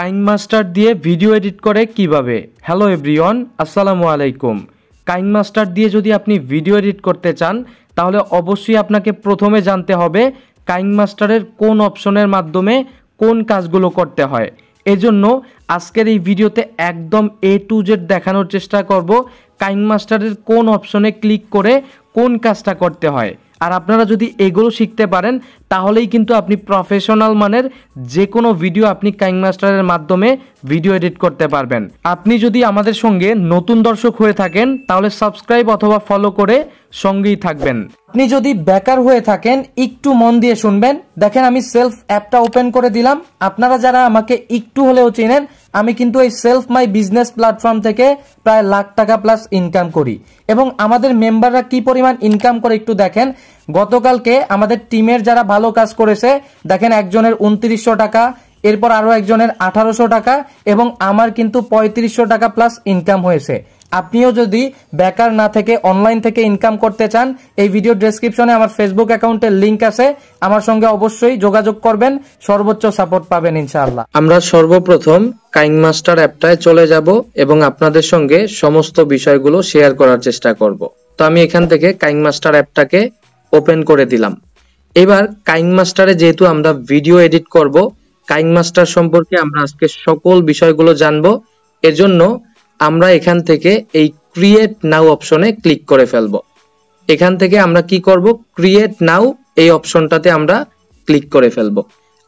কাইন মাস্টার দিয়ে video edit করে কিভাবে হ্যালো এভরিওয়ান আসসালামু আলাইকুম কাইন মাস্টার দিয়ে যদি আপনি ভিডিও এডিট করতে চান তাহলে অবশ্যই আপনাকে প্রথমে জানতে হবে কাইন মাস্টারের কোন অপশনের মাধ্যমে কোন কাজগুলো করতে হয় এজন্য আজকের এই ভিডিওতে একদম এ টু জেড দেখানোর চেষ্টা করব কাইন মাস্টারের কোন অপশনে ক্লিক করে কোন কাজটা করতে হয় আর আপনারা যদি এগুলো শিখতে পারেন তাহলেই কিন্তু আপনি প্রফেশনাল মানের যে কোনো ভিডিও আপনি কাইং মাস্টারের মাধ্যমে ভিডিও এডিট করতে পারবেন আপনি যদি আমাদের সঙ্গে নতুন দর্শক হয়ে থাকেন তাহলে সাবস্ক্রাইব অথবা ফলো করে সঙ্গেই থাকবেন আপনি যদি বেকার হয়ে থাকেন একটু মন দিয়ে শুনবেন দেখেন আমি সেলফ অ্যাপটা ওপেন করে দিলাম আপনারা যারা আমাকে একটু হলেও চেনেন আমি কিন্তু এই সেলফ মাই বিজনেস প্ল্যাটফর্ম থেকে প্রায় লাখ টাকা প্লাস ইনকাম করি এবং আমাদের মেম্বাররা কি পরিমাণ ইনকাম করে একটু দেখেন গতকালকে আমাদের টিমের যারা ভালো কাজ করেছে দেখেন একজনের উনত্রিশশো টাকা এরপর আরও একজনের আঠারোশো টাকা এবং আমার কিন্তু পঁয়ত্রিশশো টাকা প্লাস ইনকাম হয়েছে আপনিও যদি বেকার না থেকে অনলাইন থেকে ইনকাম করতে চান এই ভিডিও ডেসক্রিপশনে আমার ফেসবুক অ্যাকাউন্টের লিঙ্ক আছে আমার সঙ্গে অবশ্যই যোগাযোগ করবেন সর্বোচ্চ সাপোর্ট পাবেন ইনশাআল্লাহ আমরা সর্বপ্রথম কাইং মাস্টার অ্যাপটায় চলে যাব এবং আপনাদের সঙ্গে সমস্ত বিষয়গুলো শেয়ার করার চেষ্টা করব তো আমি এখান থেকে কাইং মাস্টার অ্যাপটাকে ওপেন করে দিলাম এবার কাইং মাস্টারে যেহেতু আমরা ভিডিও এডিট করব কাইং মাস্টার সম্পর্কে আমরা আজকে সকল বিষয়গুলো জানবো এজন্য আমরা এখান থেকে এই ক্রিয়েট নাও অপশনে ক্লিক করে ফেলব এখান থেকে আমরা কি করব ক্রিয়েট নাও এই অপশনটাতে আমরা ক্লিক করে ফেলব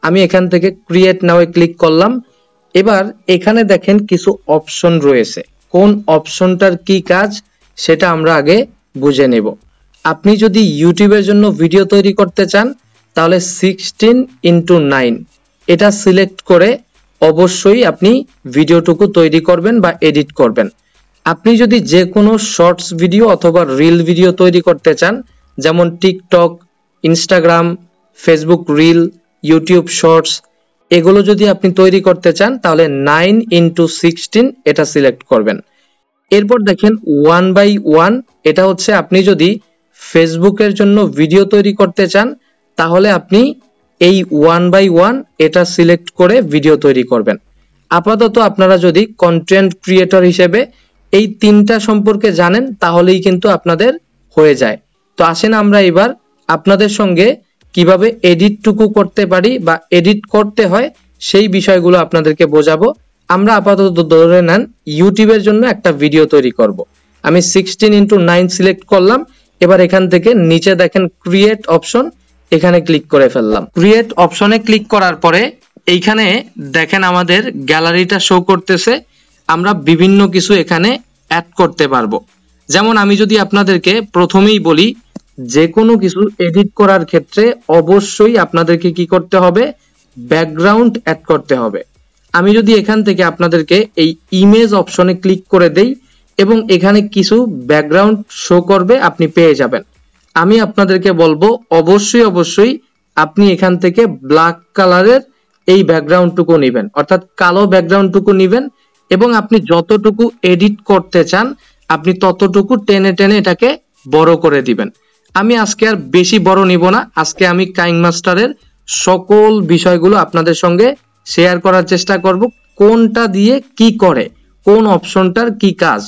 আমি এখান থেকে ক্রিয়েট নাওয়ে ক্লিক করলাম এবার এখানে দেখেন কিছু অপশন রয়েছে কোন অপশনটার কি কাজ সেটা আমরা আগে বুঝে নেব আপনি যদি ইউটিউবের জন্য ভিডিও তৈরি করতে চান তাহলে সিক্সটিন ইন্টু নাইন এটা সিলেক্ট করে অবশ্যই আপনি ভিডিওটুকু তৈরি করবেন বা এডিট করবেন আপনি যদি যে কোনো শর্টস ভিডিও অথবা রিল ভিডিও তৈরি করতে চান যেমন TikTok Instagram Facebook reel YouTube shorts এগুলো যদি আপনি তৈরি করতে চান তাহলে নাইন ইন্টু সিক্সটিন এটা সিলেক্ট করবেন এরপর দেখেন ওয়ান বাই ওয়ান এটা হচ্ছে আপনি যদি ফেসবুকের জন্য ভিডিও তৈরি করতে চান তাহলে আপনি এই ওয়ান বাই ওয়ান এটা সিলেক্ট করে ভিডিও তৈরি করবেন আপাতত আপনারা যদি কন্টেন্ট ক্রিয়েটর হিসেবে এই তিনটা সম্পর্কে জানেন তাহলেই কিন্তু আপনাদের হয়ে যায় তো আসেন আমরা এবার আপনাদের সঙ্গে কিভাবে এডিটটুকু করতে পারি বা এডিট করতে হয় সেই বিষয়গুলো আপনাদেরকে বোঝাবো আমরা আপাতত ধরে নেন ইউটিউবের জন্য একটা ভিডিও তৈরি করব। আমি সিক্সটিন ইন্টু নাইন সিলেক্ট করলাম এবার এখান থেকে নিচে দেখেন ক্রিয়েট অপশন এখানে ক্লিক করে ফেললাম ক্রিয়েট অপশনে ক্লিক করার পরে এইখানে দেখেন আমাদের গ্যালারিটা শো করতেছে আমরা বিভিন্ন কিছু এখানে অ্যাড করতে পারবো যেমন আমি যদি আপনাদেরকে প্রথমেই বলি যে কোনো কিছু এডিট করার ক্ষেত্রে অবশ্যই আপনাদেরকে কি করতে হবে ব্যাকগ্রাউন্ড অ্যাড করতে হবে আমি যদি এখান থেকে আপনাদেরকে এই ইমেজ অপশনে ক্লিক করে দেই এবং এখানে কিছু ব্যাকগ্রাউন্ড শো করবে আপনি পেয়ে যাবেন আমি আপনাদেরকে বলবো অবশ্যই অবশ্যই আপনি এখান থেকে ব্ল্যাক কালারের এই ব্যাকগ্রাউন্ডটুকু নেবেন অর্থাৎ কালো ব্যাকগ্রাউন্ডটুকু নেবেন এবং আপনি যতটুকু এডিট করতে চান আপনি ততটুকু টেনে টেনে এটাকে বড় করে দিবেন আমি আজকে আর বেশি বড় নিব না আজকে আমি কাইং মাস্টারের সকল বিষয়গুলো আপনাদের সঙ্গে শেয়ার করার চেষ্টা করব কোনটা দিয়ে কি করে কোন অপশনটার কি কাজ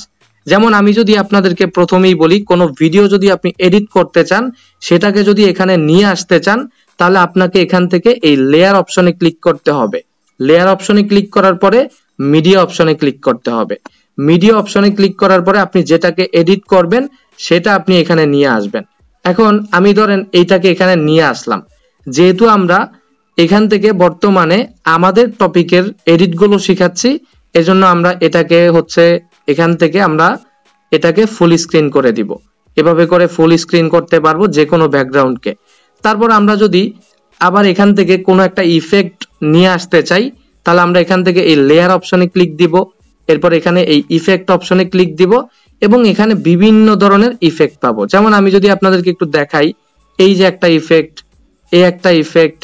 যেমন আমি যদি আপনাদেরকে প্রথমেই বলি কোনো ভিডিও যদি আপনি এডিট করতে চান সেটাকে যদি এখানে নিয়ে আসতে চান তাহলে আপনাকে এখান থেকে এই লেয়ার অপশনে ক্লিক করতে হবে লেয়ার অপশনে ক্লিক করার পরে মিডিয়া অপশনে ক্লিক করতে হবে মিডিয়া অপশনে ক্লিক করার পরে আপনি যেটাকে এডিট করবেন সেটা আপনি এখানে নিয়ে আসবেন এখন আমি ধরেন এইটাকে এখানে নিয়ে আসলাম যেহেতু আমরা এখান থেকে বর্তমানে আমাদের টপিকের এডিটগুলো শিখাচ্ছি এজন্য আমরা এটাকে হচ্ছে এখান থেকে আমরা এটাকে ফুল স্ক্রিন করে দিব এভাবে করে ফুল স্ক্রিন করতে পারবো যে কোনো ব্যাকগ্রাউন্ডকে তারপর আমরা যদি আবার এখান থেকে কোনো একটা ইফেক্ট নিয়ে আসতে চাই তাহলে আমরা এখান থেকে এই লেয়ার অপশনে ক্লিক দিব এরপর এখানে এই ইফেক্ট অপশনে ক্লিক দিব এবং এখানে বিভিন্ন ধরনের ইফেক্ট পাবো যেমন আমি যদি আপনাদেরকে একটু দেখাই এই যে একটা ইফেক্ট এই একটা ইফেক্ট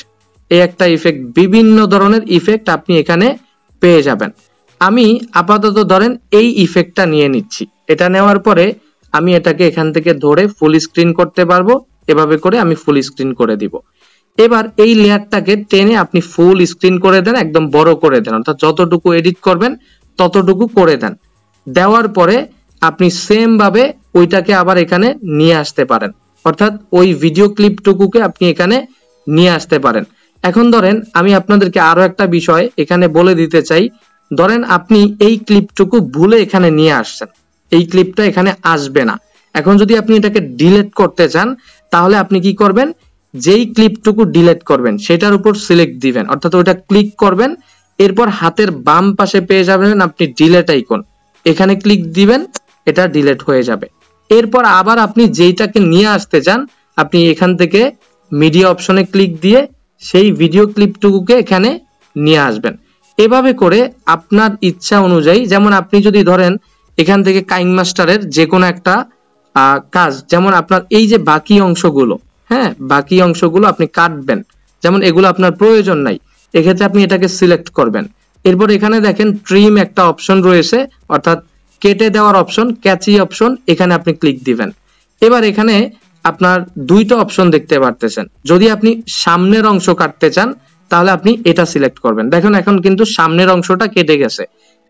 এই একটা ইফেক্ট বিভিন্ন ধরনের ইফেক্ট আপনি এখানে পেয়ে যাবেন আমি আপাতত ধরেন এই ইফেক্টটা নিয়ে নিচ্ছি এটা নেওয়ার পরে আমি এটাকে এখান থেকে ধরে ফুল স্ক্রিন করতে পারবো এভাবে করে আমি ফুল স্ক্রিন করে দিব এবার এই লেয়ারটাকে টেনে আপনি ফুল স্ক্রিন করে দেন একদম বড় করে দেন অর্থাৎ যতটুকু এডিট করবেন ততটুকু করে দেন দেওয়ার পরে আপনি সেম ভাবে ওইটাকে আবার এখানে নিয়ে আসতে পারেন অর্থাৎ ওই ভিডিও ক্লিপটুকুকে আপনি এখানে নিয়ে আসতে পারেন এখন ধরেন আমি আপনাদেরকে আরো একটা বিষয় এখানে বলে দিতে চাই ধরেন আপনি এই ক্লিপটুকু ভুলে এখানে নিয়ে আসছেন এই ক্লিপটা এখানে আসবে না এখন যদি আপনি এটাকে ডিলেট করতে চান তাহলে আপনি কি করবেন যেই ক্লিপটুকু ডিলেট করবেন সেটার উপর সিলেক্ট দিবেন অর্থাৎ ওটা ক্লিক করবেন এরপর হাতের বাম পাশে পেয়ে যাবেন আপনি ডিলেট আইকন এখানে ক্লিক দিবেন এটা ডিলেট হয়ে যাবে এরপর আবার আপনি যেইটাকে নিয়ে আসতে চান আপনি এখান থেকে মিডিয়া অপশনে ক্লিক দিয়ে সেই ভিডিও ক্লিপটুকুকে এখানে নিয়ে আসবেন এভাবে করে আপনার ইচ্ছা অনুযায়ী যেমন আপনি যদি ধরেন এখান থেকে কাইং মাস্টারের যে কোনো একটা কাজ যেমন আপনার এই যে বাকি অংশগুলো হ্যাঁ বাকি অংশগুলো আপনি কাটবেন যেমন এগুলো আপনার প্রয়োজন নাই এক্ষেত্রে আপনি এটাকে সিলেক্ট করবেন এরপর এখানে দেখেন ট্রিম একটা অপশন রয়েছে অর্থাৎ কেটে দেওয়ার অপশন ক্যাচি অপশন এখানে আপনি ক্লিক দিবেন এবার এখানে আপনার দুইটা অপশন দেখতে পারতেছেন যদি আপনি সামনের অংশ কাটতে চান তাহলে আপনি এটা সিলেক্ট করবেন দেখেন এখন কিন্তু সামনের অংশটা কেটে গেছে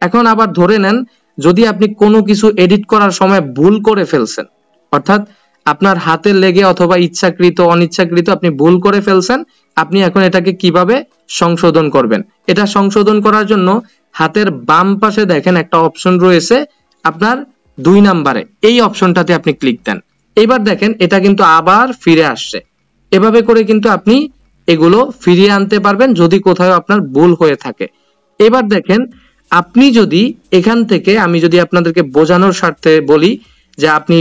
এখন আবার ধরে নেন যদি আপনি কোনো কিছু এডিট করার সময় ভুল করে ফেলছেন অর্থাৎ আপনার হাতে লেগে অথবা ইচ্ছাকৃত অনিচ্ছাকৃত আপনি ভুল করে ফেলছেন আপনি এখন এটাকে কিভাবে সংশোধন করবেন এটা সংশোধন করার জন্য হাতের বাম পাশে দেখেন একটা অপশন রয়েছে আপনার দুই নাম্বারে এই অপশনটাতে আপনি ক্লিক দেন এবার দেখেন এটা কিন্তু আবার ফিরে আসছে এভাবে করে কিন্তু আপনি এগুলো ফিরিয়ে আনতে পারবেন যদি কোথাও আপনার ভুল হয়ে থাকে এবার দেখেন আপনি যদি এখান থেকে আমি যদি আপনাদেরকে বোঝানোর স্বার্থে বলি যে আপনি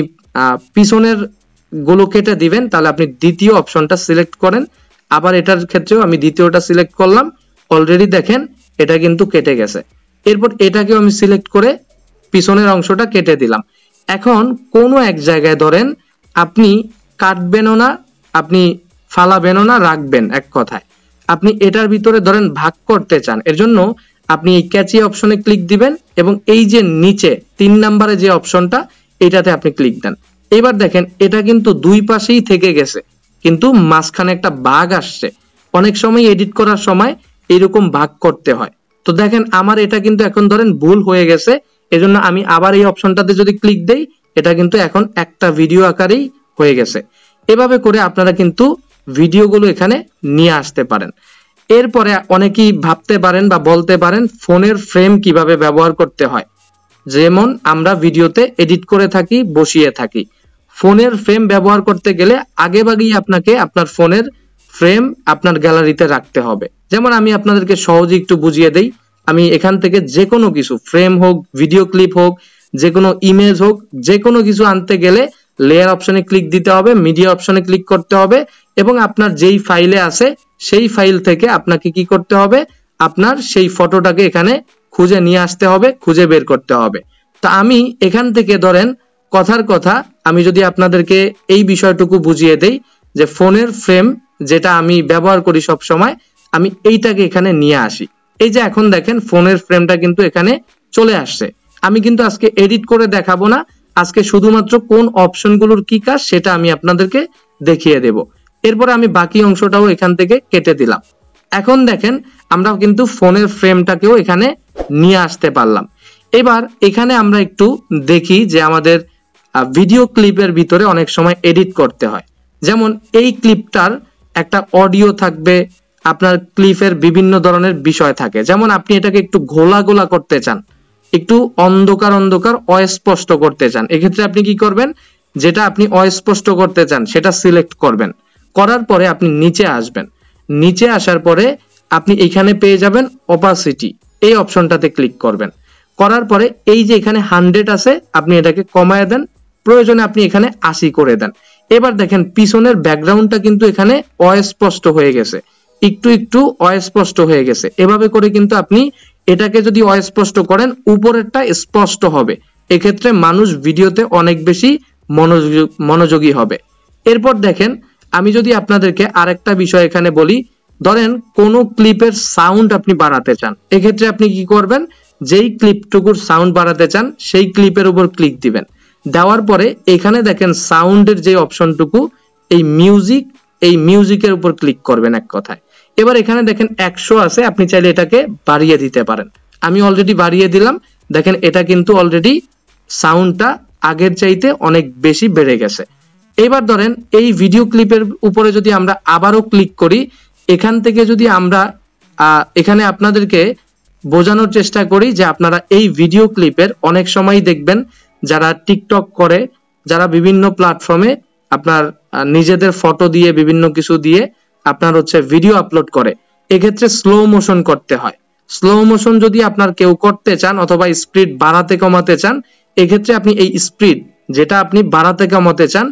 পিছনের গুলো কেটে দিবেন তাহলে আপনি দ্বিতীয় অপশনটা সিলেক্ট করেন আবার এটার ক্ষেত্রেও আমি দ্বিতীয়টা সিলেক্ট করলাম অলরেডি দেখেন এটা কিন্তু কেটে গেছে এরপর এটাকেও আমি সিলেক্ট করে পিছনের অংশটা কেটে দিলাম এখন কোনো এক জায়গায় ধরেন আপনি কাটবেনও না আপনি ফালাবেনও না রাখবেন এক কথায় আপনি এটার ভিতরে ধরেন ভাগ করতে চান এর জন্য আপনি এই ক্যাচি অপশনে ক্লিক দিবেন এবং এই যে নিচে তিন নাম্বারে যে অপশনটা এটাতে আপনি ক্লিক দেন এবার দেখেন এটা কিন্তু দুই পাশেই থেকে গেছে কিন্তু মাঝখানে একটা বাঘ আসছে অনেক সময় এডিট করার সময় এরকম ভাগ করতে হয় তো দেখেন আমার এটা কিন্তু এখন ধরেন ভুল হয়ে গেছে এজন্য আমি আবার এই অপশনটাতে যদি ক্লিক দেই এটা কিন্তু এখন একটা ভিডিও আকারেই হয়ে গেছে এভাবে করে আপনারা কিন্তু ভিডিওগুলো এখানে নিয়ে আসতে পারেন এরপরে অনেকেই ভাবতে পারেন বা বলতে পারেন ফোনের ফ্রেম কিভাবে ব্যবহার করতে হয় যেমন আমরা ভিডিওতে এডিট করে থাকি বসিয়ে থাকি ফোনের ফ্রেম ব্যবহার করতে গেলে আগেভাগেই আপনাকে আপনার ফোনের ফ্রেম আপনার গ্যালারিতে রাখতে হবে যেমন আমি আপনাদেরকে সহজে একটু বুঝিয়ে দেই আমি এখান থেকে যে কোনো কিছু ফ্রেম হোক ভিডিও ক্লিপ হোক যে কোনো ইমেজ হোক যে কোনো কিছু আনতে গেলে লেয়ার অপশনে ক্লিক দিতে হবে মিডিয়া অপশনে ক্লিক করতে হবে এবং আপনার যেই ফাইলে আছে সেই ফাইল থেকে আপনাকে কি করতে হবে আপনার সেই ফটোটাকে এখানে খুঁজে নিয়ে আসতে হবে খুঁজে বের করতে হবে তা আমি এখান থেকে ধরেন কথার কথা আমি যদি আপনাদেরকে এই বিষয়টুকু বুঝিয়ে দেই যে ফোনের ফ্রেম যেটা আমি ব্যবহার করি সব সময় আমি এইটাকে এখানে নিয়ে আসি এই যে এখন দেখেন ফোনের ফ্রেমটা কিন্তু এখানে চলে আসছে আমি কিন্তু আজকে এডিট করে দেখাবো না আজকে শুধুমাত্র কোন অপশনগুলোর কি কাজ সেটা আমি আপনাদেরকে দেখিয়ে দেবো এরপরে আমি বাকি অংশটাও এখান থেকে কেটে দিলাম এখন দেখেন আমরা কিন্তু ফোনের ফ্রেমটাকেও এখানে নিয়ে আসতে পারলাম এবার এখানে আমরা একটু দেখি যে আমাদের ভিডিও ক্লিপের ভিতরে অনেক সময় এডিট করতে হয় যেমন এই ক্লিপটার একটা অডিও থাকবে আপনার ক্লিপের বিভিন্ন ধরনের বিষয় থাকে যেমন আপনি এটাকে একটু ঘোলা গোলা করতে চান একটু অন্ধকার অন্ধকার অস্পষ্ট করতে চান এক্ষেত্রে আপনি কি করবেন যেটা আপনি অস্পষ্ট করতে চান সেটা সিলেক্ট করবেন করার পরে আপনি নিচে আসবেন নিচে আসার পরে আপনি এখানে পেয়ে যাবেন অপাসিটি এই অপশনটাতে ক্লিক করবেন করার পরে এই যে এখানে হান্ড্রেড আছে আপনি এটাকে কমায় দেন প্রয়োজনে আপনি এখানে আশি করে দেন এবার দেখেন পিছনের ব্যাকগ্রাউন্ডটা কিন্তু এখানে অস্পষ্ট হয়ে গেছে একটু একটু অস্পষ্ট হয়ে গেছে এভাবে করে কিন্তু আপনি এটাকে যদি অস্পষ্ট করেন উপরেরটা স্পষ্ট হবে এক্ষেত্রে মানুষ ভিডিওতে অনেক বেশি মনোযোগী হবে এরপর দেখেন আমি যদি আপনাদেরকে আরেকটা বিষয় এখানে বলি ধরেন কোন ক্লিপের সাউন্ড আপনি বাড়াতে চান এক্ষেত্রে আপনি কি করবেন যেই ক্লিপটুকুর সাউন্ড বাড়াতে চান সেই ক্লিপের উপর ক্লিক দিবেন দেওয়ার পরে এখানে দেখেন সাউন্ডের যে অপশনটুকু এই মিউজিক এই মিউজিকের উপর ক্লিক করবেন এক কথায় এবার এখানে দেখেন একশো আছে আপনি চাইলে এটাকে বাড়িয়ে দিতে পারেন আমি অলরেডি বাড়িয়ে দিলাম দেখেন এটা কিন্তু অলরেডি সাউন্ডটা আগের চাইতে অনেক বেশি বেড়ে গেছে এবার ধরেন এই ভিডিও ক্লিপের উপরে যদি আমরা আবারও ক্লিক করি এখান থেকে যদি আমরা এখানে আপনাদেরকে বোঝানোর চেষ্টা করি যে আপনারা এই ভিডিও ক্লিপের অনেক সময় দেখবেন যারা টিকটক করে যারা বিভিন্ন প্ল্যাটফর্মে আপনার নিজেদের ফটো দিয়ে বিভিন্ন কিছু দিয়ে আপনার হচ্ছে ভিডিও আপলোড করে এক্ষেত্রে স্লো মোশন করতে হয় স্লো মোশন যদি আপনার কেউ করতে চান অথবা স্পিড বাড়াতে কমাতে চান এক্ষেত্রে আপনি এই স্পিড যেটা আপনি বাড়াতে কমাতে চান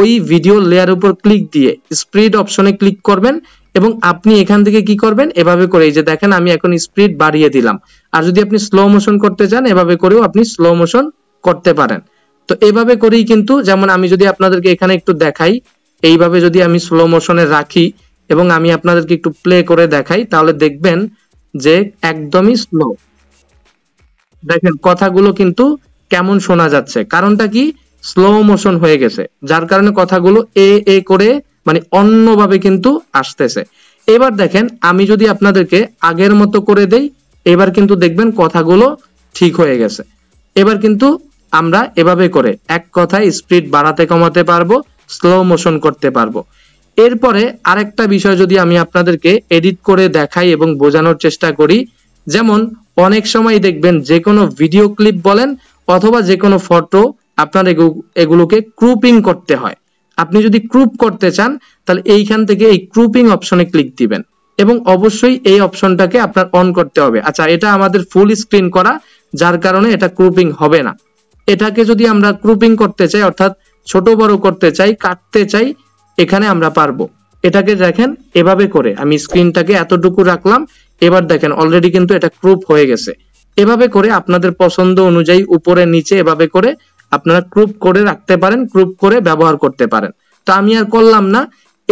ওই ভিডিও লেয়ার উপর ক্লিক দিয়ে স্প্রিড অপশনে ক্লিক করবেন এবং আপনি এখান থেকে কি করবেন এভাবে করে এই যে দেখেন আমি এখন স্পিড বাড়িয়ে দিলাম আর যদি আপনি স্লো মোশন করতে চান এভাবে করেও আপনি স্লো মোশন করতে পারেন তো এভাবে করেই কিন্তু যেমন আমি যদি আপনাদেরকে এখানে একটু দেখাই এইভাবে যদি আমি স্লো মোশনে রাখি এবং আমি আপনাদেরকে একটু প্লে করে দেখাই তাহলে দেখবেন যে একদমই স্লো দেখেন কথাগুলো কিন্তু কেমন শোনা যাচ্ছে কারণটা কি স্লো মোশন হয়ে গেছে যার কারণে কথাগুলো এ এ করে মানে অন্যভাবে কিন্তু আসতেছে এবার দেখেন আমি যদি আপনাদেরকে আগের মতো করে দেই এবার কিন্তু দেখবেন কথাগুলো ঠিক হয়ে গেছে এবার কিন্তু আমরা এভাবে করে এক কথায় স্পিড বাড়াতে কমাতে পারবো স্লো মোশন করতে পারবো এরপরে আরেকটা বিষয় যদি আমি আপনাদেরকে এডিট করে দেখাই এবং বোঝানোর চেষ্টা করি যেমন অনেক সময় দেখবেন যে কোনো ভিডিও ক্লিপ বলেন অথবা যে কোনো ফটো আপনার এগুলোকে ক্রুপিং করতে হয় আপনি যদি ক্রুপ করতে চান তাহলে এইখান থেকে এই ক্রুপিং অপশনে ক্লিক দিবেন এবং অবশ্যই এই অপশনটাকে আপনার অন করতে হবে আচ্ছা এটা আমাদের ফুল স্ক্রিন করা যার কারণে এটা ক্রুপিং হবে না এটাকে যদি আমরা ক্রুপিং করতে চাই অর্থাৎ ছোট বড় করতে চাই কাটতে চাই এখানে আমরা পারবো এটাকে দেখেন এভাবে করে আমি স্ক্রিনটাকে এতটুকু রাখলাম এবার দেখেন অলরেডি কিন্তু এটা ক্রুপ হয়ে গেছে এভাবে করে আপনাদের পছন্দ অনুযায়ী উপরে নিচে এভাবে করে আপনারা ক্রুপ করে রাখতে পারেন ক্রুপ করে ব্যবহার করতে পারেন তো আমি আর করলাম না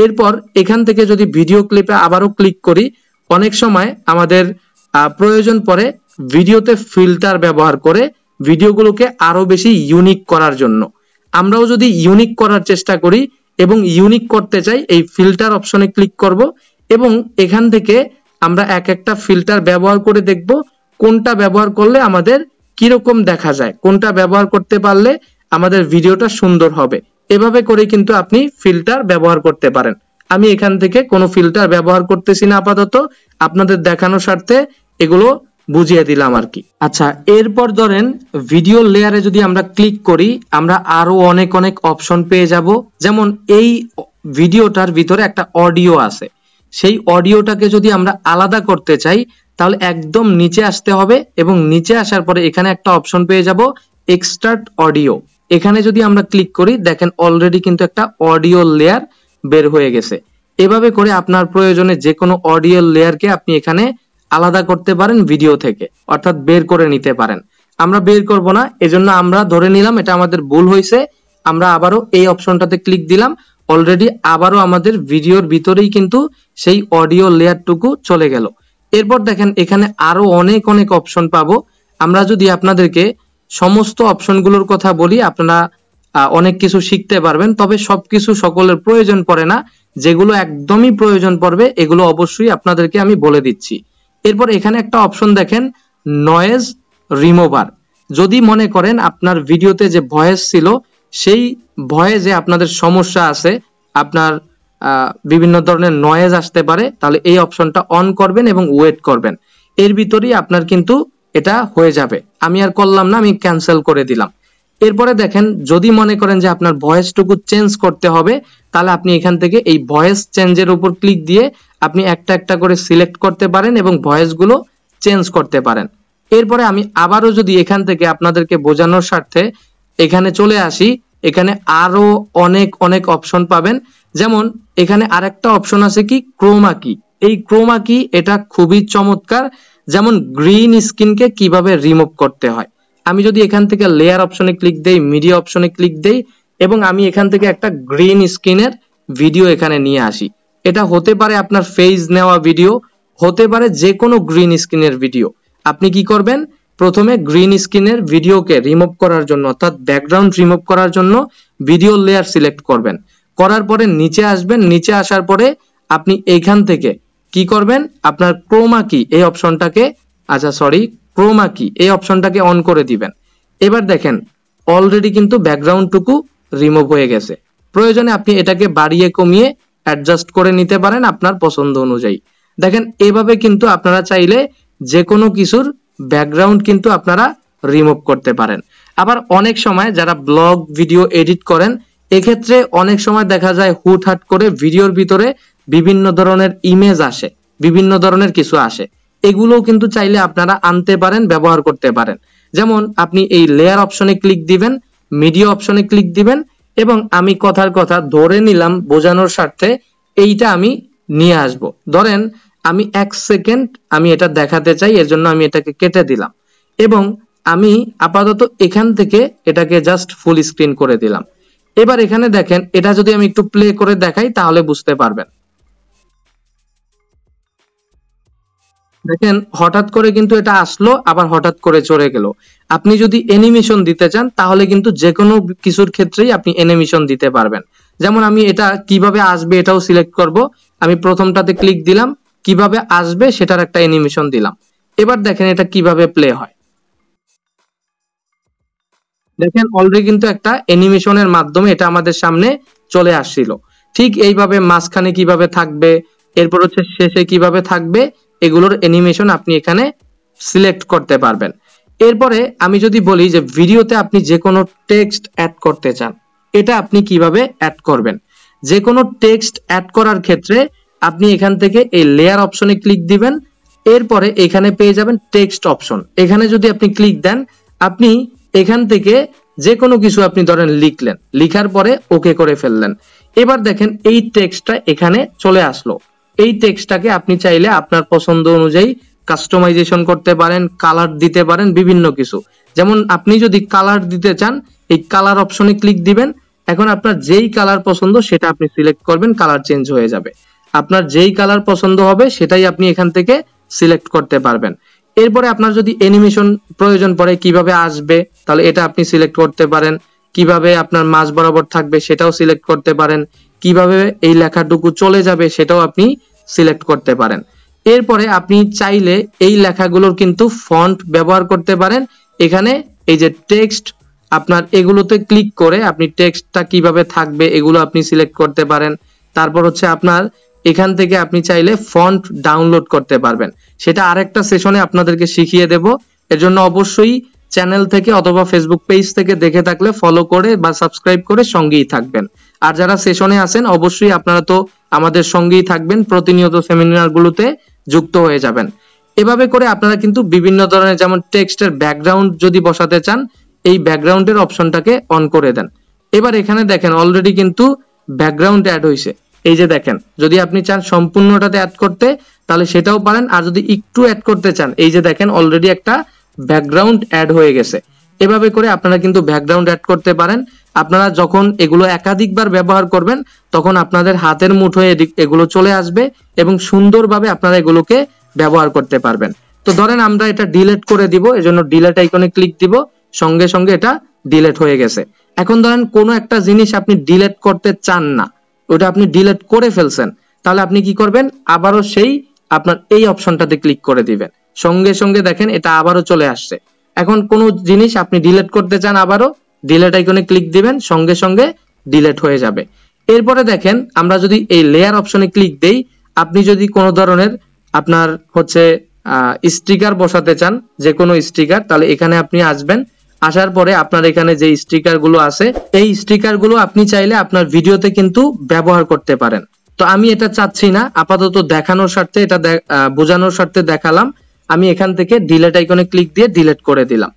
এরপর এখান থেকে যদি ভিডিও ক্লিপে আবারও ক্লিক করি অনেক সময় আমাদের প্রয়োজন পড়ে ভিডিওতে ফিল্টার ব্যবহার করে ভিডিওগুলোকে আরো বেশি ইউনিক করার জন্য আমরাও যদি ইউনিক করার চেষ্টা করি এবং ইউনিক করতে চাই এই ফিল্টার অপশনে ক্লিক করব এবং এখান থেকে আমরা এক একটা ফিল্টার ব্যবহার করে দেখব কোনটা ব্যবহার করলে আমাদের কিরকম দেখা যায় কোনটা ব্যবহার করতে পারলে আমাদের ভিডিওটা সুন্দর হবে এভাবে করে কিন্তু আপনি ফিল্টার ব্যবহার করতে পারেন আমি এখান থেকে কোনো ফিল্টার ব্যবহার করতেছি না আপাতত আপনাদের দেখানোর স্বার্থে এগুলো বুঝিয়ে দিলাম আর কি আচ্ছা এরপর ধরেন ভিডিও লেয়ারে যদি আমরা ক্লিক করি আমরা আরো অনেক অনেক অপশন পেয়ে যাব যেমন এই ভিডিওটার ভিতরে একটা অডিও আছে সেই অডিওটাকে যদি আমরা আলাদা করতে চাই তাহলে একদম নিচে আসতে হবে এবং নিচে আসার পরে এখানে একটা অপশন পেয়ে যাব এক্সট্রাট অডিও এখানে যদি আমরা ক্লিক করি দেখেন অলরেডি কিন্তু একটা অডিও লেয়ার বের হয়ে গেছে এভাবে করে আপনার প্রয়োজনে যে কোনো অডিও লেয়ারকে আপনি এখানে আলাদা করতে পারেন ভিডিও থেকে অর্থাৎ বের করে নিতে পারেন আমরা বের করব না এজন্য আমরা ধরে নিলাম এটা আমাদের ভুল হয়েছে আমরা আবারও এই অপশনটাতে ক্লিক দিলাম অলরেডি আবারও আমাদের ভিডিওর ভিতরেই কিন্তু সেই অডিও লেয়ারটুকু চলে গেল এরপর দেখেন এখানে আরো অনেক অনেক অপশন পাবো আমরা যদি আপনাদেরকে সমস্ত অপশনগুলোর কথা বলি আপনারা অনেক কিছু শিখতে পারবেন তবে সবকিছু সকলের প্রয়োজন পড়ে না যেগুলো একদমই প্রয়োজন পড়বে এগুলো অবশ্যই আপনাদেরকে আমি বলে দিচ্ছি এরপর এখানে একটা অপশন দেখেন নয়েজ রিমোভার যদি মনে করেন আপনার ভিডিওতে যে ভয়েস ছিল সেই ভয়েসে আপনাদের সমস্যা আছে আপনার বিভিন্ন ধরনের নয়েজ আসতে পারে তাহলে এই অপশনটা অন করবেন এবং ওয়েট করবেন এর ভিতরেই আপনার কিন্তু এটা হয়ে যাবে আমি আর করলাম না আমি ক্যান্সেল করে দিলাম এরপরে দেখেন যদি মনে করেন যে আপনার ভয়েসটুকু চেঞ্জ করতে হবে তাহলে আপনি এখান থেকে এই ভয়েস চেঞ্জের উপর ক্লিক দিয়ে আপনি একটা একটা করে সিলেক্ট করতে পারেন এবং ভয়েসগুলো চেঞ্জ করতে পারেন এরপরে আমি আবারও যদি এখান থেকে আপনাদেরকে বোঝানোর স্বার্থে এখানে চলে আসি এখানে আরো অনেক অনেক অপশন পাবেন যেমন এখানে আরেকটা অপশন আছে কি ক্রোমা কি এই ক্রোমা কি এটা খুবই চমৎকার যেমন গ্রিন স্কিনকে কিভাবে রিমুভ করতে হয় আমি যদি এখান থেকে লেয়ার অপশনে ক্লিক দেই মিডিয়া অপশনে ক্লিক দেই এবং আমি এখান থেকে একটা গ্রিন স্কিনের ভিডিও এখানে নিয়ে আসি এটা হতে পারে আপনার ফেজ নেওয়া ভিডিও হতে পারে যে কোনো গ্রিন স্ক্রিনের ভিডিও আপনি কি করবেন প্রথমে গ্রিন স্কিনের ভিডিওকে রিমুভ করার জন্য অর্থাৎ ব্যাকগ্রাউন্ড রিমুভ করার জন্য ভিডিও লেয়ার সিলেক্ট করবেন করার পরে নিচে আসবেন নিচে আসার পরে আপনি এইখান থেকে কি করবেন আপনার ক্রোমা কি এই অপশনটাকে আচ্ছা সরি ক্রোমা কি এই অপশনটাকে অন করে দিবেন এবার দেখেন অলরেডি কিন্তু ব্যাকগ্রাউন্ডটুকু রিমুভ হয়ে গেছে প্রয়োজনে আপনি এটাকে বাড়িয়ে কমিয়ে অ্যাডজাস্ট করে নিতে পারেন আপনার পছন্দ অনুযায়ী দেখেন এভাবে কিন্তু আপনারা চাইলে যে কোনো কিছুর ব্যাকগ্রাউন্ড কিন্তু আপনারা রিমুভ করতে পারেন আবার অনেক সময় যারা ব্লগ ভিডিও এডিট করেন এক্ষেত্রে অনেক সময় দেখা যায় হুটহাট করে ভিডিওর ভিতরে বিভিন্ন ধরনের ইমেজ আসে বিভিন্ন ধরনের কিছু আসে এগুলোও কিন্তু চাইলে আপনারা আনতে পারেন ব্যবহার করতে পারেন যেমন আপনি এই লেয়ার অপশনে ক্লিক দিবেন মিডিয়া অপশনে ক্লিক দিবেন এবং আমি কথার কথা ধরে নিলাম বোঝানোর স্বার্থে এইটা আমি নিয়ে আসব ধরেন আমি এক সেকেন্ড আমি এটা দেখাতে চাই এর জন্য আমি এটাকে কেটে দিলাম এবং আমি আপাতত এখান থেকে এটাকে জাস্ট ফুল স্ক্রিন করে দিলাম এবার এখানে দেখেন এটা যদি আমি একটু প্লে করে দেখাই তাহলে বুঝতে পারবেন দেখেন হঠাৎ করে কিন্তু এটা আসলো আবার হঠাৎ করে চলে গেল আপনি যদি অ্যানিমেশন দিতে চান তাহলে কিন্তু যে কোনো কিছুর ক্ষেত্রেই আপনি এনিমেশন দিতে পারবেন যেমন আমি এটা কিভাবে আসবে এটাও সিলেক্ট করব আমি প্রথমটাতে ক্লিক দিলাম কিভাবে আসবে সেটার একটা অ্যানিমেশন দিলাম এবার দেখেন এটা কিভাবে প্লে হয় দেখেন অলরেডি কিন্তু একটা অ্যানিমেশনের মাধ্যমে এটা আমাদের সামনে চলে আসছিল ঠিক এইভাবে মাঝখানে কিভাবে থাকবে এরপর হচ্ছে শেষে কিভাবে থাকবে এগুলোর অ্যানিমেশন আপনি এখানে সিলেক্ট করতে পারবেন এরপরে আমি যদি বলি যে ভিডিওতে আপনি যে কোনো টেক্সট অ্যাড করতে চান এটা আপনি কিভাবে অ্যাড করবেন যে কোনো টেক্সট অ্যাড করার ক্ষেত্রে আপনি এখান থেকে এই লেয়ার অপশনে ক্লিক দিবেন এরপরে এখানে পেয়ে যাবেন টেক্সট অপশন এখানে যদি আপনি ক্লিক দেন আপনি এখান থেকে যে কোনো কিছু আপনি ধরেন লিখলেন লিখার পরে ওকে করে ফেললেন এবার দেখেন এই টেক্সটটা এখানে চলে আসলো এই টেক্সটটাকে আপনি চাইলে আপনার পছন্দ অনুযায়ী কাস্টমাইজেশন করতে পারেন কালার দিতে পারেন বিভিন্ন কিছু যেমন আপনি যদি কালার দিতে চান এই কালার অপশনে ক্লিক দিবেন এখন আপনার যেই কালার পছন্দ সেটা আপনি সিলেক্ট করবেন কালার চেঞ্জ হয়ে যাবে আপনার যেই কালার পছন্দ হবে সেটাই আপনি এখান থেকে সিলেক্ট করতে পারবেন এরপরে আপনার যদি অ্যানিমেশন প্রয়োজন পড়ে কিভাবে আসবে তাহলে এটা আপনি সিলেক্ট করতে পারেন কিভাবে আপনার মাঝ বরাবর থাকবে সেটাও সিলেক্ট করতে পারেন কিভাবে এই লেখাটুকু চলে যাবে সেটাও আপনি সিলেক্ট করতে পারেন এরপরে আপনি চাইলে এই লেখাগুলোর কিন্তু ফন্ট ব্যবহার করতে পারেন এখানে এই যে টেক্সট আপনার এগুলোতে ক্লিক করে আপনি টেক্সটটা কিভাবে থাকবে এগুলো আপনি সিলেক্ট করতে পারেন তারপর হচ্ছে আপনার এখান থেকে আপনি চাইলে ফন্ট ডাউনলোড করতে পারবেন সেটা আরেকটা সেশনে আপনাদেরকে শিখিয়ে দেব এর জন্য অবশ্যই চ্যানেল থেকে অথবা ফেসবুক পেজ থেকে দেখে থাকলে ফলো করে বা সাবস্ক্রাইব করে সঙ্গেই থাকবেন আর যারা সেশনে আসেন অবশ্যই আপনারা তো আমাদের সঙ্গেই থাকবেন প্রতিনিয়ত সেমিনারগুলোতে যুক্ত হয়ে যাবেন এভাবে করে আপনারা কিন্তু বিভিন্ন ধরনের যেমন টেক্সটের ব্যাকগ্রাউন্ড যদি বসাতে চান এই ব্যাকগ্রাউন্ডের অপশনটাকে অন করে দেন এবার এখানে দেখেন অলরেডি কিন্তু ব্যাকগ্রাউন্ড অ্যাড হয়েছে এই যে দেখেন যদি আপনি চান সম্পূর্ণটাতে অ্যাড করতে তাহলে সেটাও পারেন আর যদি একটু অ্যাড করতে চান এই যে দেখেন অলরেডি একটা ব্যাকগ্রাউন্ড অ্যাড হয়ে গেছে এভাবে করে আপনারা কিন্তু ব্যাকগ্রাউন্ড অ্যাড করতে পারেন আপনারা যখন এগুলো একাধিকবার ব্যবহার করবেন তখন আপনাদের হাতের মুঠোয় এগুলো চলে আসবে এবং সুন্দরভাবে আপনারা এগুলোকে ব্যবহার করতে পারবেন তো ধরেন আমরা এটা ডিলেট করে দিব এজন্য ডিলেট আইকনে ক্লিক দিব সঙ্গে সঙ্গে এটা ডিলেট হয়ে গেছে এখন ধরেন কোনো একটা জিনিস আপনি ডিলেট করতে চান না ওটা আপনি ডিলেট করে ফেলছেন তাহলে আপনি কি করবেন আবারও সেই আপনার এই অপশনটাতে ক্লিক করে দিবেন সঙ্গে সঙ্গে দেখেন এটা আবারও চলে আসছে এখন কোনো জিনিস আপনি ডিলেট করতে চান আবারও ডিলেট আইকনে ক্লিক দিবেন সঙ্গে সঙ্গে ডিলেট হয়ে যাবে এরপরে দেখেন আমরা যদি এই লেয়ার অপশনে ক্লিক দেই আপনি যদি কোনো ধরনের আপনার হচ্ছে স্টিকার বসাতে চান যে কোনো স্টিকার তাহলে এখানে আপনি আসবেন আসার পরে আপনার এখানে যে স্টিকার গুলো আছে এই স্টিকার গুলো আপনি চাইলে আপনার ভিডিওতে কিন্তু ব্যবহার করতে পারেন তো আমি এটা চাচ্ছি না আপাতত দেখানোর স্বার্থে এটা বোঝানোর স্বার্থে দেখালাম আমি এখান থেকে ডিলেট আইকনে ক্লিক দিয়ে ডিলেট করে দিলাম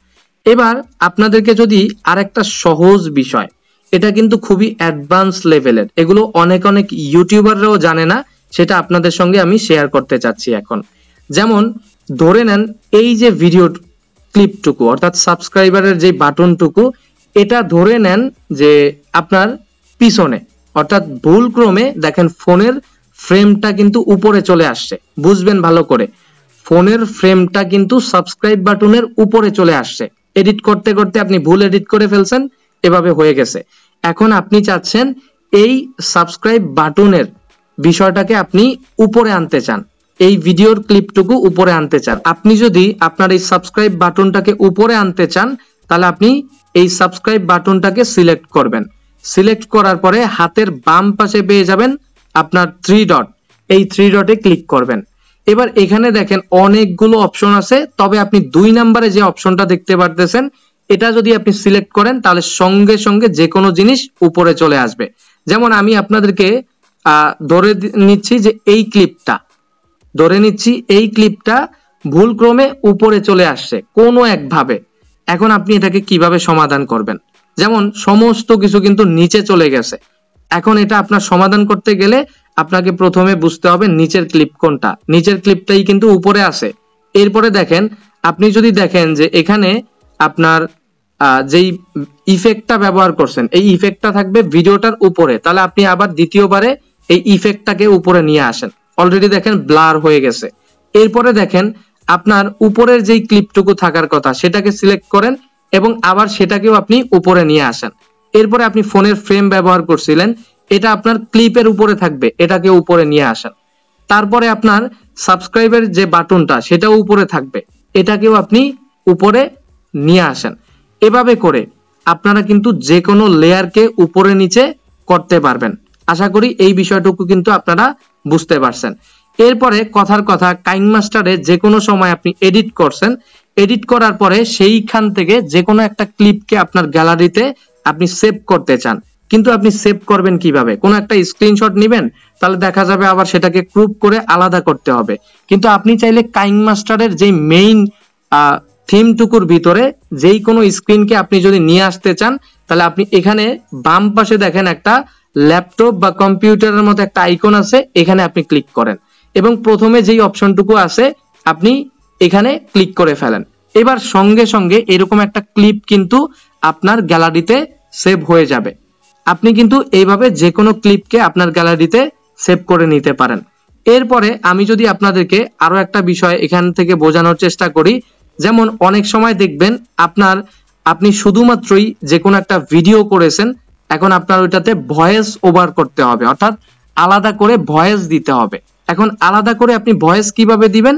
এবার আপনাদেরকে যদি আরেকটা সহজ বিষয় এটা কিন্তু খুবই অ্যাডভান্স লেভেলের এগুলো অনেক অনেক ইউটিউবাররাও জানে না সেটা আপনাদের সঙ্গে আমি শেয়ার করতে চাচ্ছি এখন যেমন ধরে নেন এই যে ভিডিও ক্লিপটুকু অর্থাৎ সাবস্ক্রাইবারের যে বাটনটুকু এটা ধরে নেন যে আপনার পিছনে অর্থাৎ ভুল ক্রমে দেখেন ফোনের ফ্রেমটা কিন্তু উপরে চলে আসছে বুঝবেন ভালো করে ফোনের ফ্রেমটা কিন্তু সাবস্ক্রাইব বাটনের উপরে চলে আসছে এডিট করতে করতে আপনি ভুল এডিট করে ফেলছেন এভাবে হয়ে গেছে এখন আপনি চাচ্ছেন এই সাবস্ক্রাইব বাটনের বিষয়টাকে আপনি উপরে আনতে চান এই ভিডিওর ক্লিপটুকু উপরে আনতে চান আপনি যদি আপনার এই সাবস্ক্রাইব বাটনটাকে উপরে আনতে চান তাহলে আপনি এই সাবস্ক্রাইব বাটনটাকে সিলেক্ট করবেন সিলেক্ট করার পরে হাতের বাম পাশে পেয়ে যাবেন আপনার থ্রি ডট এই থ্রি ডটে ক্লিক করবেন এবার এখানে দেখেন অনেকগুলো অপশন আছে তবে আপনি দুই নাম্বারে যে অপশনটা দেখতে পারতেছেন এটা যদি আপনি সিলেক্ট করেন তাহলে সঙ্গে সঙ্গে যে কোনো জিনিস উপরে চলে আসবে যেমন আমি আপনাদেরকে ধরে নিচ্ছি যে এই ক্লিপটা ধরে নিচ্ছি এই ক্লিপটা ভুলক্রমে উপরে চলে আসছে কোনো একভাবে এখন আপনি এটাকে কিভাবে সমাধান করবেন যেমন সমস্ত কিছু কিন্তু নিচে চলে গেছে এখন এটা আপনার সমাধান করতে গেলে আপনাকে প্রথমে বুঝতে হবে নিচের ক্লিপ কোনটা নিচের ক্লিপটাই কিন্তু উপরে আসে এরপরে দেখেন আপনি যদি দেখেন যে এখানে আপনার যেই ইফেক্টটা ব্যবহার করছেন এই ইফেক্টটা থাকবে ভিডিওটার উপরে তাহলে আপনি আবার দ্বিতীয়বারে এই ইফেক্টটাকে উপরে নিয়ে আসেন অলরেডি দেখেন ব্লার হয়ে গেছে এরপরে দেখেন আপনার উপরের যেই ক্লিপটুকু থাকার কথা সেটাকে সিলেক্ট করেন এবং আবার সেটাকেও আপনি উপরে নিয়ে আসেন এরপরে আপনি ফোনের ফ্রেম ব্যবহার করছিলেন এটা আপনার ক্লিপের উপরে থাকবে এটাকে উপরে নিয়ে আসেন তারপরে আপনার সাবস্ক্রাইবের যে বাটনটা সেটাও উপরে থাকবে এটাকেও আপনি উপরে নিয়ে আসেন এভাবে করে আপনারা কিন্তু যে কোনো লেয়ারকে উপরে নিচে করতে পারবেন আশা করি এই বিষয়টুকু কিন্তু আপনারা বুঝতে পারছেন এরপরে কথার কথা কাইন মাস্টারে যে কোনো সময় আপনি এডিট করছেন এডিট করার পরে সেইখান থেকে যে কোনো একটা ক্লিপকে আপনার গ্যালারিতে আপনি সেভ করতে চান কিন্তু আপনি সেভ করবেন কিভাবে কোনো একটা স্ক্রিনশট নেবেন তাহলে দেখা যাবে আবার সেটাকে ক্রুপ করে আলাদা করতে হবে কিন্তু আপনি চাইলে কাইন মাস্টারের যে মেইন থিমটুকুর ভিতরে যেই কোনো স্ক্রিনকে আপনি যদি নিয়ে আসতে চান তাহলে আপনি এখানে বাম পাশে দেখেন একটা ল্যাপটপ বা কম্পিউটারের মতো একটা আইকন আছে এখানে আপনি ক্লিক করেন এবং প্রথমে যেই অপশনটুকু আছে আপনি এখানে ক্লিক করে ফেলেন এবার সঙ্গে সঙ্গে এরকম একটা ক্লিপ কিন্তু আপনার গ্যালারিতে সেভ হয়ে যাবে আপনি কিন্তু এইভাবে যে কোনো ক্লিপকে আপনার গ্যালারিতে সেভ করে নিতে পারেন এরপরে আমি যদি আপনাদেরকে আরো একটা বিষয় এখান থেকে বোঝানোর চেষ্টা করি যেমন অনেক সময় দেখবেন আপনার আপনি শুধুমাত্রই যে কোনো একটা ভিডিও করেছেন এখন আপনার ওইটাতে ভয়েস ওভার করতে হবে অর্থাৎ আলাদা করে ভয়েস দিতে হবে এখন আলাদা করে আপনি ভয়েস কিভাবে দিবেন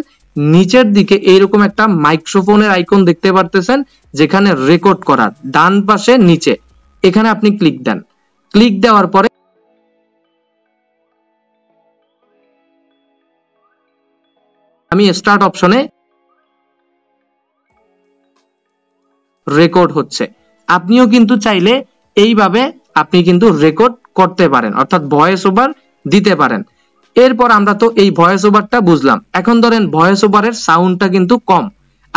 নিচের দিকে এইরকম একটা মাইক্রোফোনের আইকন দেখতে পারতেছেন যেখানে রেকর্ড করার ডান পাশে নিচে এখানে আপনি ক্লিক দেন ক্লিক দেওয়ার পরে আমি স্টার্ট অপশনে রেকর্ড হচ্ছে আপনিও কিন্তু চাইলে এইভাবে আপনি কিন্তু রেকর্ড করতে পারেন অর্থাৎ ভয়েস ওভার দিতে পারেন এরপর আমরা তো এই ভয়েস ওভারটা বুঝলাম এখন ধরেন ভয়েস ওভারের সাউন্ডটা কিন্তু কম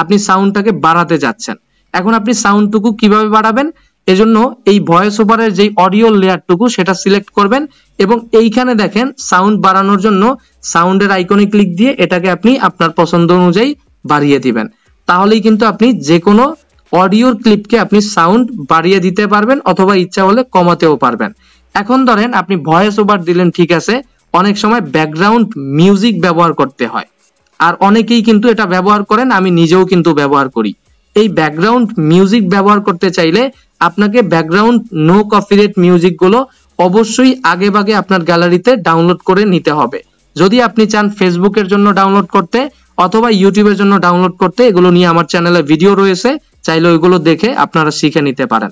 আপনি সাউন্ডটাকে বাড়াতে যাচ্ছেন এখন আপনি সাউন্ডটুকু কিভাবে বাড়াবেন এজন্য এই ভয়েস ওভারের যে অডিও লেয়ারটুকু সেটা সিলেক্ট করবেন এবং এইখানে দেখেন সাউন্ড বাড়ানোর জন্য সাউন্ডের আইকনে ক্লিক দিয়ে এটাকে আপনি আপনার পছন্দ অনুযায়ী বাড়িয়ে দিবেন তাহলেই কিন্তু আপনি যে কোনো অডিওর ক্লিপকে আপনি সাউন্ড বাড়িয়ে দিতে পারবেন অথবা ইচ্ছা হলে কমাতেও পারবেন এখন ধরেন আপনি ভয়েস ওভার দিলেন ঠিক আছে অনেক সময় ব্যাকগ্রাউন্ড মিউজিক ব্যবহার করতে হয় আর অনেকেই কিন্তু এটা ব্যবহার করেন আমি নিজেও কিন্তু ব্যবহার করি এই ব্যাকগ্রাউন্ড মিউজিক ব্যবহার করতে চাইলে আপনাকে ব্যাকগ্রাউন্ড নো মিউজিক গুলো অবশ্যই আগে ভাগে আপনার গ্যালারিতে ডাউনলোড করে নিতে হবে যদি আপনি চান ফেসবুকের জন্য ডাউনলোড করতে অথবা ইউটিউবের জন্য ডাউনলোড করতে এগুলো নিয়ে আমার চ্যানেলে ভিডিও রয়েছে চাইলে ওইগুলো দেখে আপনারা শিখে নিতে পারেন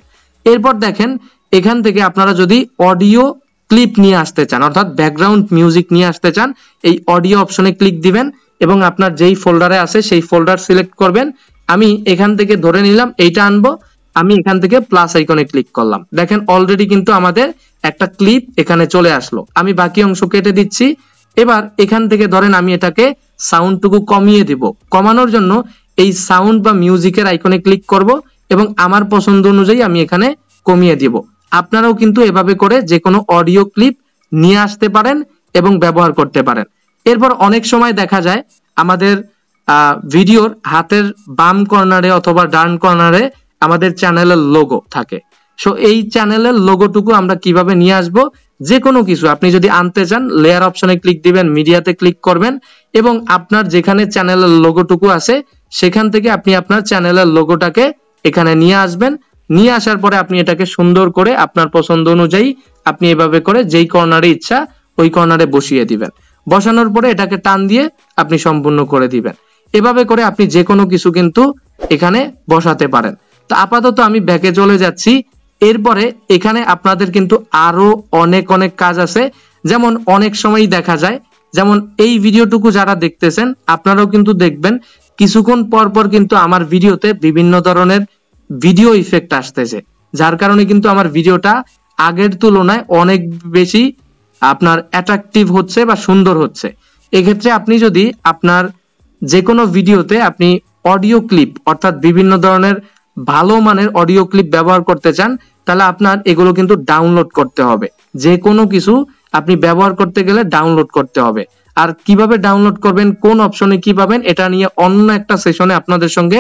এরপর দেখেন এখান থেকে আপনারা যদি অডিও ক্লিপ নিয়ে আসতে চান অর্থাৎ ব্যাকগ্রাউন্ড মিউজিক নিয়ে আসতে চান এই অডিও অপশনে ক্লিক দিবেন এবং আপনার যেই ফোল্ডারে আছে সেই ফোল্ডার সিলেক্ট করবেন আমি এখান থেকে ধরে নিলাম এইটা আনবো আমি এখান থেকে প্লাস আইকনে ক্লিক করলাম দেখেন অলরেডি কিন্তু আমাদের একটা ক্লিপ এখানে চলে আসলো আমি বাকি অংশ কেটে দিচ্ছি এবার এখান থেকে ধরেন আমি এটাকে সাউন্ডটুকু কমিয়ে দিব কমানোর জন্য এই সাউন্ড বা মিউজিকের আইকনে ক্লিক করব এবং আমার পছন্দ অনুযায়ী আমি এখানে কমিয়ে দিব আপনারাও কিন্তু এভাবে করে যে কোনো অডিও ক্লিপ নিয়ে আসতে পারেন এবং ব্যবহার করতে পারেন এরপর অনেক সময় দেখা যায় আমাদের ভিডিওর হাতের বাম কর্নারে অথবা ডান কর্নারে আমাদের চ্যানেলের লোগো থাকে সো এই চ্যানেলের লোগোটুকু আমরা কিভাবে নিয়ে আসব যে কোনো কিছু আপনি যদি আনতে চান লেয়ার অপশনে ক্লিক দিবেন মিডিয়াতে ক্লিক করবেন এবং আপনার যেখানে চ্যানেলের লোগোটুকু আছে সেখান থেকে আপনি আপনার চ্যানেলের লোগোটাকে এখানে নিয়ে আসবেন নিয়ে আসার পরে আপনি এটাকে সুন্দর করে আপনার পছন্দ অনুযায়ী আপনি এভাবে করে যেই কর্নারে ইচ্ছা ওই কর্নারে বসিয়ে দিবেন বসানোর পরে এটাকে টান দিয়ে আপনি সম্পূর্ণ করে দিবেন এভাবে করে আপনি যে কোনো কিছু কিন্তু এখানে বসাতে পারেন তো আপাতত আমি ব্যাকে চলে যাচ্ছি এরপরে এখানে আপনাদের কিন্তু আরো অনেক অনেক কাজ আছে যেমন অনেক সময় দেখা যায় যেমন এই ভিডিওটুকু যারা দেখতেছেন আপনারাও কিন্তু দেখবেন কিছুক্ষণ পর পর কিন্তু আমার ভিডিওতে বিভিন্ন ধরনের ভিডিও ইফেক্ট আসতেছে যার কারণে কিন্তু আমার ভিডিওটা আগের তুলনায় অনেক বেশি আপনার অ্যাট্রাকটিভ হচ্ছে বা সুন্দর হচ্ছে এক্ষেত্রে আপনি যদি আপনার যে কোনো ভিডিওতে আপনি অডিও ক্লিপ অর্থাৎ বিভিন্ন ধরনের ভালো মানের অডিও ক্লিপ ব্যবহার করতে চান তাহলে আপনার এগুলো কিন্তু ডাউনলোড করতে হবে যে কোনো কিছু আপনি ব্যবহার করতে গেলে ডাউনলোড করতে হবে আর কিভাবে ডাউনলোড করবেন কোন অপশনে কি পাবেন এটা নিয়ে অন্য একটা সেশনে আপনাদের সঙ্গে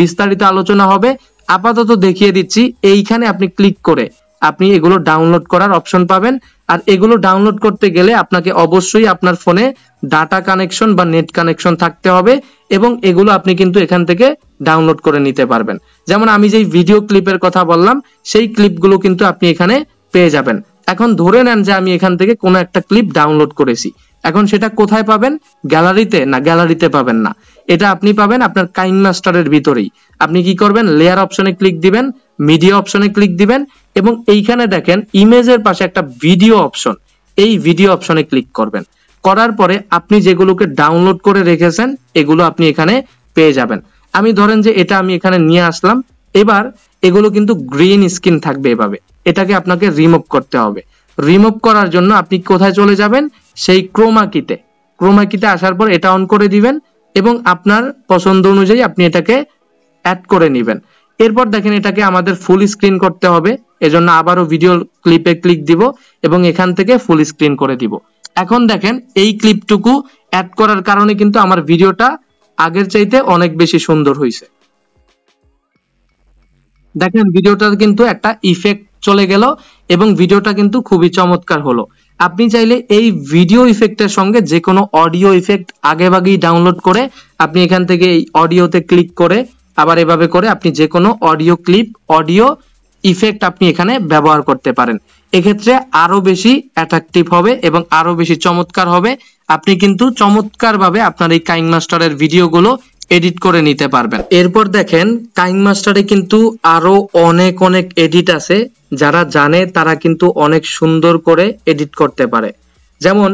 বিস্তারিত আলোচনা হবে আপাতত দেখিয়ে দিচ্ছি এইখানে আপনি ক্লিক করে আপনি এগুলো ডাউনলোড করার অপশন পাবেন আর এগুলো ডাউনলোড করতে গেলে আপনাকে অবশ্যই আপনার ফোনে ডাটা কানেকশন বা নেট কানেকশন থাকতে হবে এবং এগুলো আপনি কিন্তু এখান থেকে ডাউনলোড করে নিতে পারবেন যেমন আমি যেই ভিডিও ক্লিপের কথা বললাম সেই ক্লিপগুলো কিন্তু আপনি এখানে পেয়ে যাবেন এখন ধরে নেন যে আমি এখান থেকে কোনো একটা ক্লিপ ডাউনলোড করেছি এখন সেটা কোথায় পাবেন গ্যালারিতে না গ্যালারিতে পাবেন না এটা আপনি পাবেন আপনার কাইন মাস্টারের ভিতরেই আপনি কি করবেন লেয়ার অপশনে ক্লিক দিবেন মিডিয়া অপশনে ক্লিক দিবেন এবং এইখানে দেখেন ইমেজের পাশে একটা ভিডিও অপশন এই ভিডিও অপশনে ক্লিক করবেন করার পরে আপনি যেগুলোকে ডাউনলোড করে রেখেছেন এগুলো আপনি এখানে পেয়ে যাবেন আমি ধরেন যে এটা আমি এখানে নিয়ে আসলাম এবার এগুলো কিন্তু গ্রিন স্ক্রিন থাকবে এভাবে এটাকে আপনাকে রিমুভ করতে হবে রিমুভ করার জন্য আপনি কোথায় চলে যাবেন সেই ক্রোমাকিতে ক্রোমাকিতে আসার পর এটা অন করে দিবেন এবং আপনার পছন্দ অনুযায়ী আপনি এটাকে অ্যাড করে নেবেন এরপর দেখেন এটাকে আমাদের ফুল স্ক্রিন করতে হবে এজন্য আবারও ভিডিও ক্লিপে ক্লিক দিব এবং এখান থেকে ফুল স্ক্রিন করে দিব এখন দেখেন এই ক্লিপটুকু অ্যাড করার কারণে কিন্তু আমার ভিডিওটা আগের চাইতে অনেক বেশি সুন্দর হয়েছে দেখেন ভিডিওটার কিন্তু একটা ইফেক্ট চলে গেল এবং ভিডিওটা কিন্তু খুবই চমৎকার হলো আপনি চাইলে এই ভিডিও ইফেক্টের সঙ্গে যে কোনো অডিও ইফেক্ট আগেভাগেই ডাউনলোড করে আপনি এখান থেকে এই অডিওতে ক্লিক করে আবার এভাবে করে আপনি যে কোনো অডিও ক্লিপ অডিও ইফেক্ট আপনি এখানে ব্যবহার করতে পারেন এক্ষেত্রে আরো বেশি অ্যাট্রাকটিভ হবে এবং আরো বেশি চমৎকার হবে আপনি কিন্তু চমৎকারভাবে আপনার এই কাইং মাস্টারের ভিডিওগুলো এডিট করে নিতে পারবেন এরপর দেখেন কাইং মাস্টারে কিন্তু আরো অনেক অনেক এডিট আছে যারা জানে তারা কিন্তু অনেক সুন্দর করে এডিট করতে পারে যেমন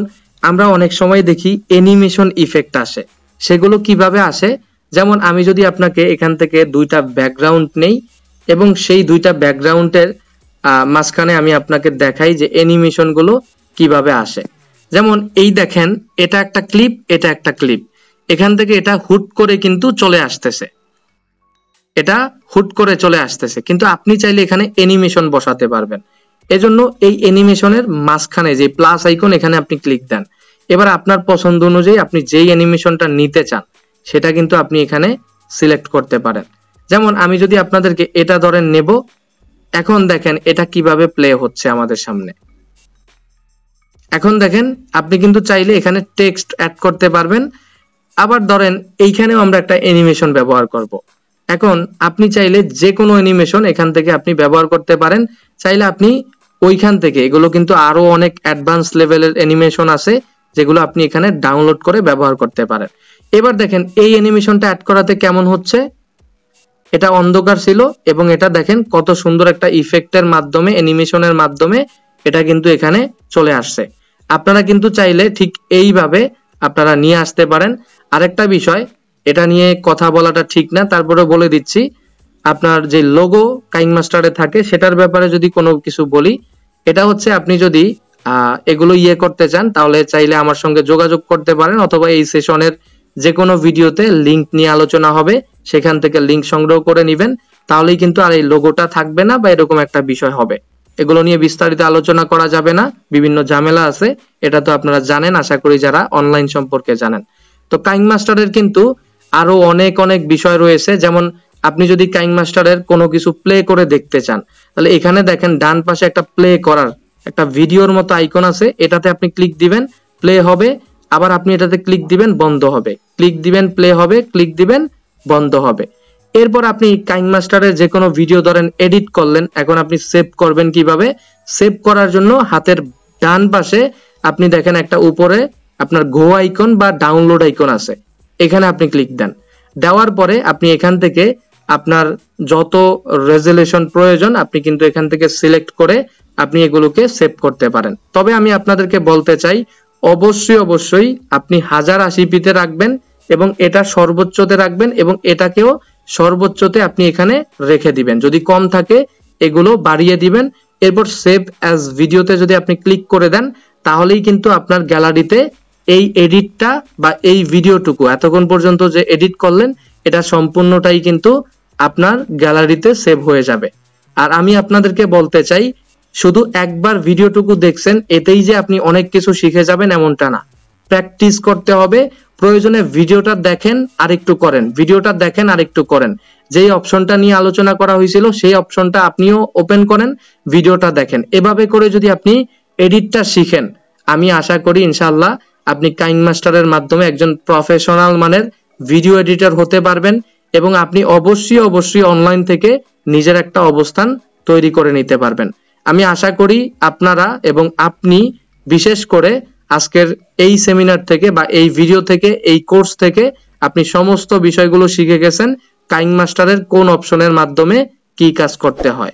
আমরা অনেক সময় দেখি অ্যানিমেশন ইফেক্ট আসে সেগুলো কিভাবে আসে যেমন আমি যদি আপনাকে এখান থেকে দুইটা ব্যাকগ্রাউন্ড নেই এবং সেই দুইটা ব্যাকগ্রাউন্ডের মাঝখানে আমি আপনাকে দেখাই যে অ্যানিমেশনগুলো কিভাবে আসে যেমন এই দেখেন এটা একটা ক্লিপ এটা একটা ক্লিপ এখান থেকে এটা হুট করে কিন্তু চলে আসতেছে এটা হুট করে চলে আসতেছে কিন্তু আপনি চাইলে এখানে অ্যানিমেশন বসাতে পারবেন এজন্য এই অ্যানিমেশনের মাঝখানে যে প্লাস আইকন এখানে আপনি ক্লিক দেন এবার আপনার পছন্দ অনুযায়ী আপনি যেই অ্যানিমেশনটা নিতে চান সেটা কিন্তু আপনি এখানে সিলেক্ট করতে পারেন যেমন আমি যদি আপনাদেরকে এটা ধরেন নেব এখন দেখেন এটা কিভাবে প্লে হচ্ছে আমাদের সামনে এখন দেখেন আপনি কিন্তু চাইলে এখানে টেক্সট অ্যাড করতে পারবেন আবার ধরেন এইখানেও আমরা একটা অ্যানিমেশন ব্যবহার করব। এখন আপনি চাইলে যে কোনো অ্যানিমেশন এখান থেকে আপনি ব্যবহার করতে পারেন চাইলে আপনি ওইখান থেকে এগুলো কিন্তু আরো অনেক অ্যাডভান্স লেভেলের অ্যানিমেশন আছে যেগুলো আপনি এখানে ডাউনলোড করে ব্যবহার করতে পারেন এবার দেখেন এই অ্যানিমেশনটা অ্যাড করাতে কেমন হচ্ছে এটা অন্ধকার ছিল এবং এটা দেখেন কত সুন্দর একটা ইফেক্টের মাধ্যমে অ্যানিমেশনের মাধ্যমে এটা কিন্তু এখানে চলে আসছে আপনারা কিন্তু চাইলে ঠিক এইভাবে আপনারা নিয়ে আসতে পারেন আরেকটা বিষয় এটা নিয়ে কথা বলাটা ঠিক না তারপরে বলে দিচ্ছি আপনার যে লোগো কাইং মাস্টারে থাকে সেটার ব্যাপারে যদি কোনো কিছু বলি এটা হচ্ছে আপনি যদি এগুলো ইয়ে করতে চান তাহলে চাইলে আমার সঙ্গে যোগাযোগ করতে পারেন অথবা এই সেশনের যে কোনো ভিডিওতে লিংক নিয়ে আলোচনা হবে সেখান থেকে লিংক সংগ্রহ করে নেবেন তাহলেই কিন্তু আর এই লোগোটা থাকবে না বা এরকম একটা বিষয় হবে এগুলো নিয়ে বিস্তারিত আলোচনা করা যাবে না বিভিন্ন ঝামেলা আছে এটা তো আপনারা জানেন আশা করি যারা অনলাইন সম্পর্কে জানেন তো কাইং মাস্টারের কিন্তু আরো অনেক অনেক বিষয় রয়েছে যেমন আপনি যদি কাইং মাস্টারের কোনো কিছু প্লে করে দেখতে চান তাহলে এখানে দেখেন ডান পাশে একটা প্লে করার একটা ভিডিওর মতো আইকন আছে এটাতে আপনি ক্লিক দিবেন প্লে হবে আবার আপনি এটাতে ক্লিক দিবেন বন্ধ হবে ক্লিক দিবেন প্লে হবে ক্লিক দিবেন বন্ধ হবে এরপর আপনি কাইং মাস্টারের যে কোনো ভিডিও ধরেন এডিট করলেন এখন আপনি সেভ করবেন কিভাবে সেভ করার জন্য হাতের ডান পাশে আপনি দেখেন একটা উপরে আপনার গো আইকন বা ডাউনলোড আইকন আছে এখানে আপনি ক্লিক দেন দেওয়ার পরে আপনি এখান থেকে আপনার যত রেজুলেশন প্রয়োজন আপনি কিন্তু এখান থেকে সিলেক্ট করে আপনি এগুলোকে সেভ করতে পারেন তবে আমি আপনাদেরকে বলতে চাই অবশ্যই অবশ্যই আপনি হাজার আশি পিতে রাখবেন এবং এটা সর্বোচ্চতে রাখবেন এবং এটাকেও সর্বোচ্চতে আপনি এখানে রেখে দিবেন যদি কম থাকে এগুলো বাড়িয়ে দিবেন এরপর সেভ অ্যাজ ভিডিওতে যদি আপনি ক্লিক করে দেন তাহলেই কিন্তু আপনার গ্যালারিতে এই এডিটটা বা এই ভিডিওটুকু এতক্ষণ পর্যন্ত যে এডিট করলেন এটা সম্পূর্ণটাই কিন্তু আপনার গ্যালারিতে সেভ হয়ে যাবে আর আমি আপনাদেরকে বলতে চাই শুধু একবার ভিডিওটুকু দেখছেন এতেই যে আপনি অনেক কিছু শিখে যাবেন এমনটা না প্র্যাকটিস করতে হবে প্রয়োজনে ভিডিওটা দেখেন আর একটু করেন ভিডিওটা দেখেন আর একটু করেন যেই অপশনটা নিয়ে আলোচনা করা হয়েছিল সেই অপশনটা আপনিও ওপেন করেন ভিডিওটা দেখেন এভাবে করে যদি আপনি এডিটটা শিখেন আমি আশা করি ইনশাল্লাহ আপনি কাইং মাস্টারের মাধ্যমে একজন প্রফেশনাল মানের ভিডিও এডিটর হতে পারবেন এবং আপনি অবশ্যই অবশ্যই অনলাইন থেকে নিজের একটা অবস্থান তৈরি করে নিতে পারবেন আমি আশা করি আপনারা এবং আপনি বিশেষ করে আজকের এই সেমিনার থেকে বা এই ভিডিও থেকে এই কোর্স থেকে আপনি সমস্ত বিষয়গুলো শিখে গেছেন কাইং মাস্টারের কোন অপশনের মাধ্যমে কি কাজ করতে হয়